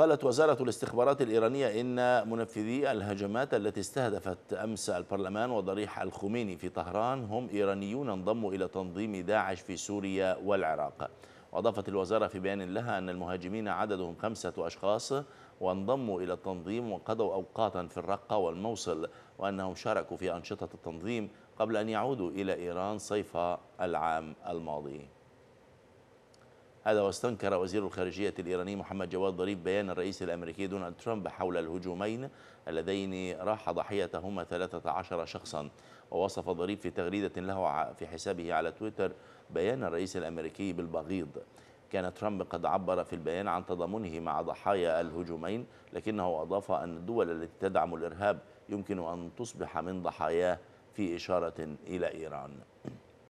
قالت وزارة الاستخبارات الإيرانية إن منفذي الهجمات التي استهدفت أمس البرلمان وضريح الخميني في طهران هم إيرانيون انضموا إلى تنظيم داعش في سوريا والعراق وأضافت الوزارة في بيان لها أن المهاجمين عددهم خمسة أشخاص وانضموا إلى التنظيم وقضوا أوقاتا في الرقة والموصل وأنهم شاركوا في أنشطة التنظيم قبل أن يعودوا إلى إيران صيف العام الماضي هذا واستنكر وزير الخارجية الإيراني محمد جواد ظريف بيان الرئيس الأمريكي دونالد ترامب حول الهجومين اللذين راح ضحيتهما 13 شخصا ووصف ظريف في تغريدة له في حسابه على تويتر بيان الرئيس الأمريكي بالبغيض كان ترامب قد عبر في البيان عن تضامنه مع ضحايا الهجومين لكنه أضاف أن الدول التي تدعم الإرهاب يمكن أن تصبح من ضحاياه في إشارة إلى إيران